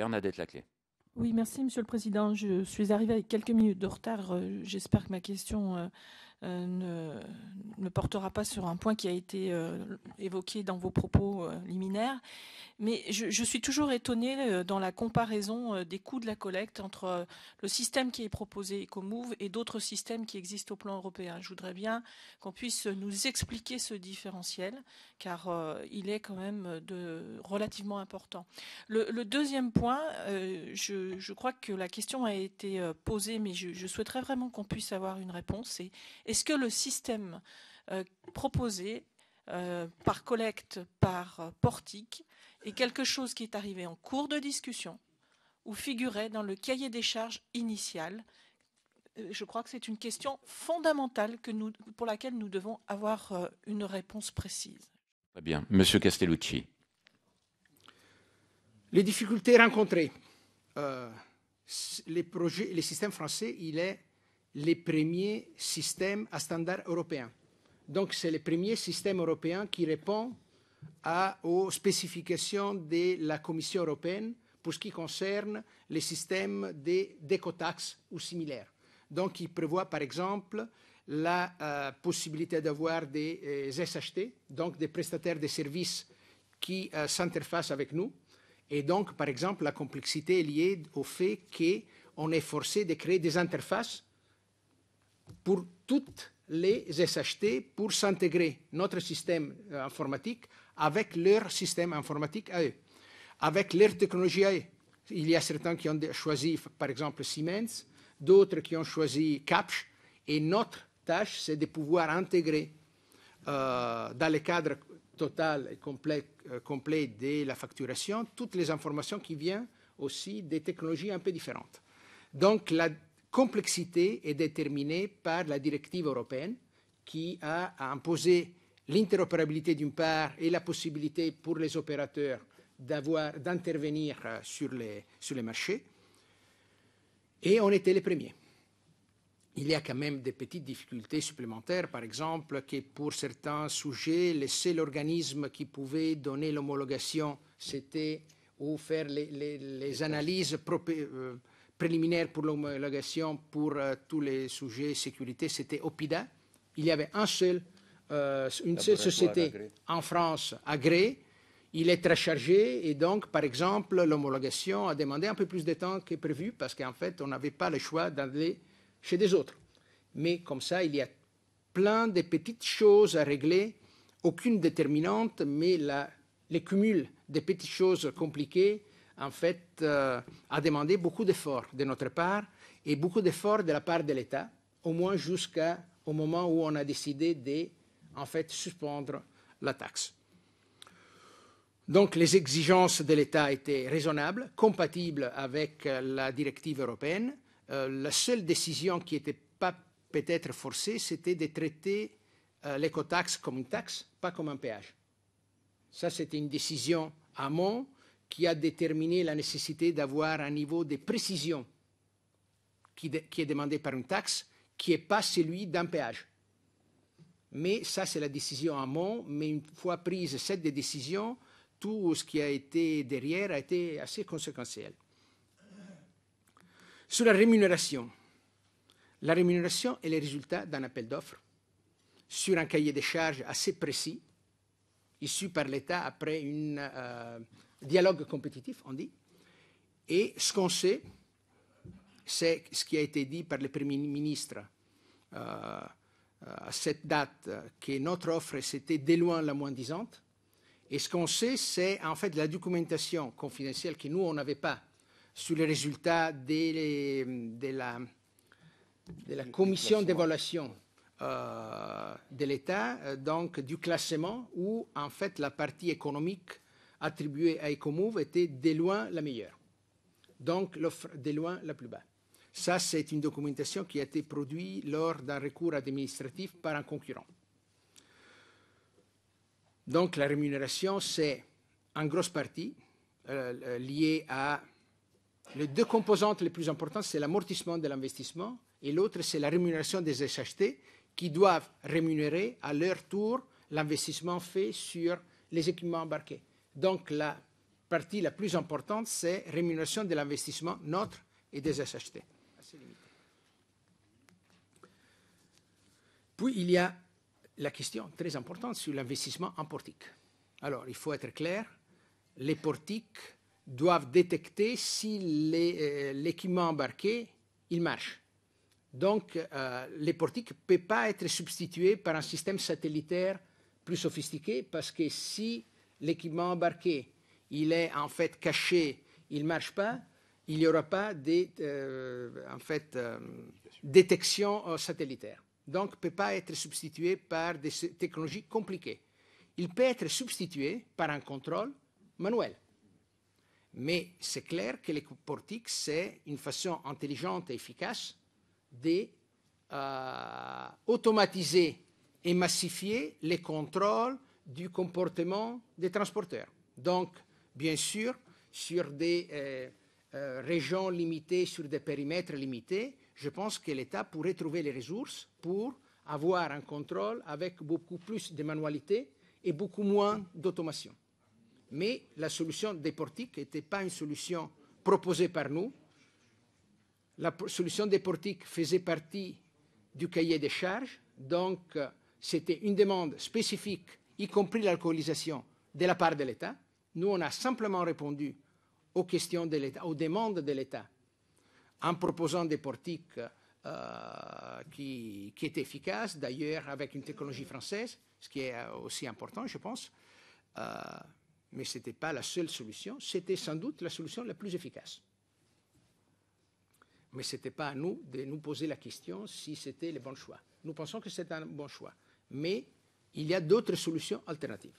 Bernadette Laclé. Oui, merci Monsieur le Président. Je suis arrivée avec quelques minutes de retard. Euh, j'espère que ma question euh, euh, ne, portera pas sur un point qui a été euh, évoqué dans vos propos euh, liminaires. Mais je, suis toujours étonnée dans la comparaison des coûts de la collecte entre le système qui est proposé EcoMove et d'autres systèmes qui existent au plan européen. Je voudrais bien qu'on puisse nous expliquer ce différentiel, car il est quand même de, relativement important. Le, deuxième point, je, crois que la question a été posée, mais je, je souhaiterais vraiment qu'on puisse avoir une réponse. Est-ce que le système euh, proposé euh, par collecte, par euh, portique, est quelque chose qui est arrivé en cours de discussion ou figurait dans le cahier des charges initial je crois que c'est une question fondamentale que pour laquelle nous devons avoir une réponse précise. Très bien. Monsieur Castellucci. Les difficultés rencontrées. Euh, les, projets, les systèmes français, il est les premiers systèmes à standard européen. Donc, c'est le premier système européen qui répond à, aux spécifications de la Commission européenne pour ce qui concerne les systèmes d'écotaxes ou similaires. Donc, il prévoit, par exemple, la euh, possibilité d'avoir des euh, SHT, donc des prestataires de services qui euh, s'interfacent avec nous. Et donc, par exemple, la complexité est liée au fait qu'on est forcé de créer des interfaces pour toutes les SHT pour s'intégrer notre système euh, informatique avec leur système informatique à eux, avec leur technologie à eux. Il y a certains qui ont choisi, par exemple, Siemens, d'autres qui ont choisi CAPSH, et notre tâche, c'est de pouvoir intégrer euh, dans le cadre total et complet, euh, complet, de la facturation toutes les informations qui viennent aussi des technologies un peu différentes. Donc, la complexité est déterminée par la directive européenne qui a imposé l'interopérabilité d'une part et la possibilité pour les opérateurs d'intervenir euh, sur les, sur les marchés. Et on était les premiers. Il y a quand même des petites difficultés supplémentaires, par exemple, que pour certains sujets, le seul organisme qui pouvait donner l'homologation, c'était ou faire les, analyses propres, euh, préliminaire pour l'homologation pour euh, tous les sujets sécurité, c'était OPIDA. Il y avait un seul, euh, une seule société en France agréée. Il est très chargé et donc, par exemple, l'homologation a demandé un peu plus de temps que prévu parce qu'en fait, on n'avait pas le choix d'aller chez des autres. Mais comme ça, il y a plein de petites choses à régler, aucune déterminante, mais la, les cumuls des petites choses compliquées en fait, euh, a demandé beaucoup d'efforts de notre part et beaucoup d'efforts de la part de l'État, au moins jusqu'au moment où on a décidé de, en fait, suspendre la taxe. Donc les exigences de l'État étaient raisonnables, compatibles avec euh, la directive européenne. Euh, la seule décision qui n'était pas peut-être forcée, c'était de traiter léco l'écotaxe comme une taxe, pas comme un péage. Ça, c'était une décision amont qui a déterminé la nécessité d'avoir un niveau de précision qui, est demandé par une taxe, qui n'est pas celui d'un péage. Mais ça, c'est la décision à amont. Mais une fois prise cette décision, tout ce qui a été derrière a été assez conséquentiel. Sur la rémunération. La rémunération est le résultat d'un appel d'offres sur un cahier des charges assez précis, issu par l'État après une... Euh, dialogue compétitif, on dit. Et ce qu'on sait, c'est ce qui a été dit par le Premier ministre euh, euh, à cette date, que notre offre, c'était de loin la moins disante. Et ce qu'on sait, c'est en fait la documentation confidentielle que nous, on n'avait pas sur les résultats de, la, la, commission d'évaluation euh, de l'État, donc du classement, où en fait la partie économique attribuée à EcoMove était de loin la meilleure. Donc, l'offre de loin la plus basse. Ça, c'est une documentation qui a été produite lors d'un recours administratif par un concurrent. Donc, la rémunération, c'est en grosse partie euh, euh, liée à les deux composantes les plus importantes, c'est l'amortissement de l'investissement et l'autre, c'est la rémunération des SHT qui doivent rémunérer à leur tour l'investissement fait sur les équipements embarqués. Donc la partie la plus importante, c'est rémunération de l'investissement notre et des SHT. Puis il y a la question très importante sur l'investissement en portique. Alors, il faut être clair, les portiques doivent détecter si euh, l'équipement embarqué, il marche. Donc, euh, les portiques ne peuvent pas être substitués par un système satellitaire plus sophistiqué parce que si l'équipement embarqué, il est en fait caché, il ne marche pas, il n'y aura pas de euh, en fait, euh, détection euh, satellitaire. Donc, ne peut pas être substitué par des technologies compliquées. Il peut être substitué par un contrôle manuel. Mais c'est clair que les portiques, c'est une façon intelligente et efficace d'automatiser et massifier les contrôles du comportement des transporteurs. Donc, bien sûr, sur des euh, euh, régions limitées, sur des périmètres limités, je pense que l'État pourrait trouver les ressources pour avoir un contrôle avec beaucoup plus de manualité et beaucoup moins d'automation. Mais la solution des portiques n'était pas une solution proposée par nous. La solution des portiques faisait partie du cahier des charges, donc euh, c'était une demande spécifique y compris l'alcoolisation, de la part de l'État. Nous, on a simplement répondu aux questions de l'État, aux demandes de l'État, en proposant des portiques euh, qui, étaient efficaces, d'ailleurs avec une technologie française, ce qui est euh, aussi important, je pense. Euh, mais ce n'était pas la seule solution, c'était sans doute la solution la plus efficace. Mais ce n'était pas à nous de nous poser la question si c'était le bon choix. Nous pensons que c'est un bon choix. Mais il y a d'autres solutions alternatives.